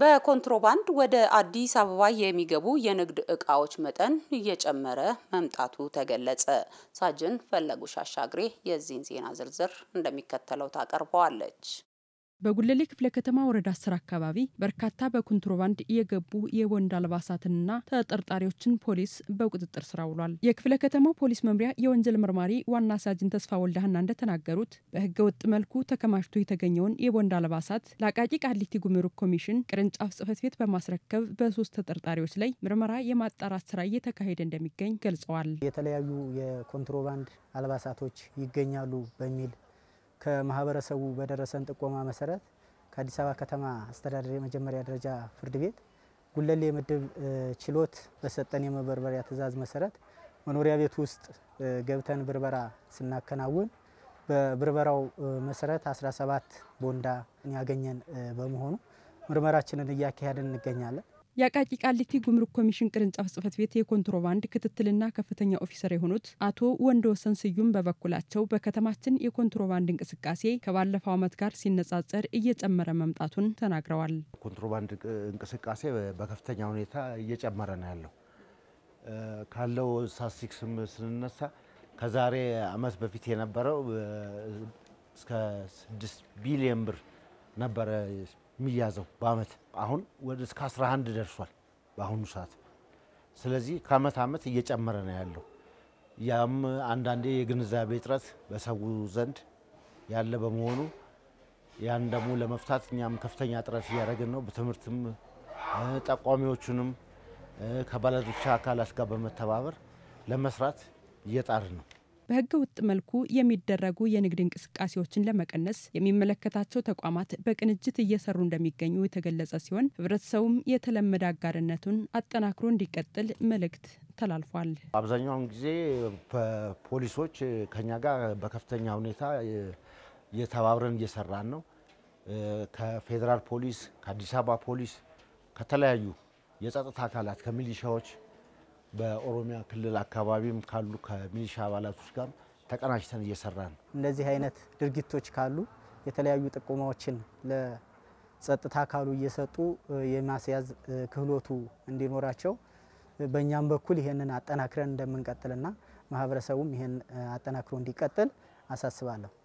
በኮንትሮባንድ ወደ አዲስ አበባ የሚገቡ የንግድ እቃዎች መጠን እየጨመረ መምጣቱ ተገለጸ። ሳጅን ፈለጉ ሻሻግሬ የዚህን ዜና ዝርዝር እንደሚከተለው ታቀርበዋለች። በጉለሌ ክፍለ ከተማ ወረዳ አስር አካባቢ በርካታ በኮንትሮባንድ የገቡ የወንድ አልባሳትንና ተጠርጣሪዎችን ፖሊስ በቁጥጥር ስር አውሏል። የክፍለ ከተማው ፖሊስ መምሪያ የወንጀል መርማሪ ዋና ሳጅን ተስፋ ወልዳህና እንደተናገሩት በህገ ወጥ መልኩ ተከማችቶ የተገኘውን የወንድ አልባሳት ለአቃቂ ቃሊቲ ጉምሩክ ኮሚሽን ቅርንጫፍ ጽህፈት ቤት በማስረከብ በሶስት ተጠርጣሪዎች ላይ ምርመራ የማጣራት ስራ እየተካሄደ እንደሚገኝ ገልጸዋል። የተለያዩ የኮንትሮባንድ አልባሳቶች ይገኛሉ በሚል ከማህበረሰቡ በደረሰን ጥቆማ መሰረት ከአዲስ አበባ ከተማ አስተዳደር የመጀመሪያ ደረጃ ፍርድ ቤት ጉለሌ ምድብ ችሎት በሰጠን የመበርበሪያ ትዕዛዝ መሰረት መኖሪያ ቤት ውስጥ ገብተን ብርበራ ስናከናውን በብርበራው መሰረት 17 ቦንዳ ያገኘን በመሆኑ ምርመራችንን እያካሄድን እንገኛለን። የአቃቂ ቃሊቲ ጉምሩክ ኮሚሽን ቅርንጫፍ ጽህፈት ቤት የኮንትሮባንድ ክትትልና ከፍተኛ ኦፊሰር የሆኑት አቶ ወሰን ስዩም በበኩላቸው በከተማችን የኮንትሮባንድ እንቅስቃሴ ከባለፈው ዓመት ጋር ሲነጻጸር እየጨመረ መምጣቱን ተናግረዋል። ኮንትሮባንድ እንቅስቃሴ በከፍተኛ ሁኔታ እየጨመረ ነው ያለው። ካለው ሳስቲክስም ስንነሳ ከዛሬ ዓመት በፊት የነበረው እስከ ስድስት ቢሊየን ብር ነበረ የሚያዘው በአመት አሁን ወደ እስከ 11 ደርሷል በአሁኑ ሰዓት። ስለዚህ ከአመት አመት እየጨመረ ነው ያለው። ያም አንዳንዴ የግንዛቤ እጥረት በሰው ዘንድ ያለ በመሆኑ ያን ደግሞ ለመፍታት እኛም ከፍተኛ ጥረት እያደረግን ነው። በትምህርትም ጠቋሚዎቹንም ከባለድርሻ አካላት ጋር በመተባበር ለመስራት እየጣርን ነው። በህገ ወጥ መልኩ የሚደረጉ የንግድ እንቅስቃሴዎችን ለመቀነስ የሚመለከታቸው ተቋማት በቅንጅት እየሰሩ እንደሚገኙ የተገለጸ ሲሆን ህብረተሰቡም የተለመደ አጋርነቱን አጠናክሮ እንዲቀጥል መልእክት ተላልፏል። አብዛኛውን ጊዜ ፖሊሶች ከኛ ጋር በከፍተኛ ሁኔታ የተባብረን እየሰራን ነው። ከፌዴራል ፖሊስ፣ ከአዲስ አበባ ፖሊስ፣ ከተለያዩ የጸጥታ አካላት ከሚሊሻዎች በኦሮሚያ ክልል አካባቢም ካሉ ከሚሊሻ አባላቶች ጋር ተቀናጅተን እየሰራ ነው። እንደዚህ አይነት ድርጊቶች ካሉ የተለያዩ ጥቆማዎችን ለጸጥታ አካሉ እየሰጡ የማስያዝ ክህሎቱ እንዲኖራቸው በእኛም በኩል ይህንን አጠናክረን እንደምንቀጥልና ማህበረሰቡም ይህን አጠናክሮ እንዲቀጥል አሳስባለሁ።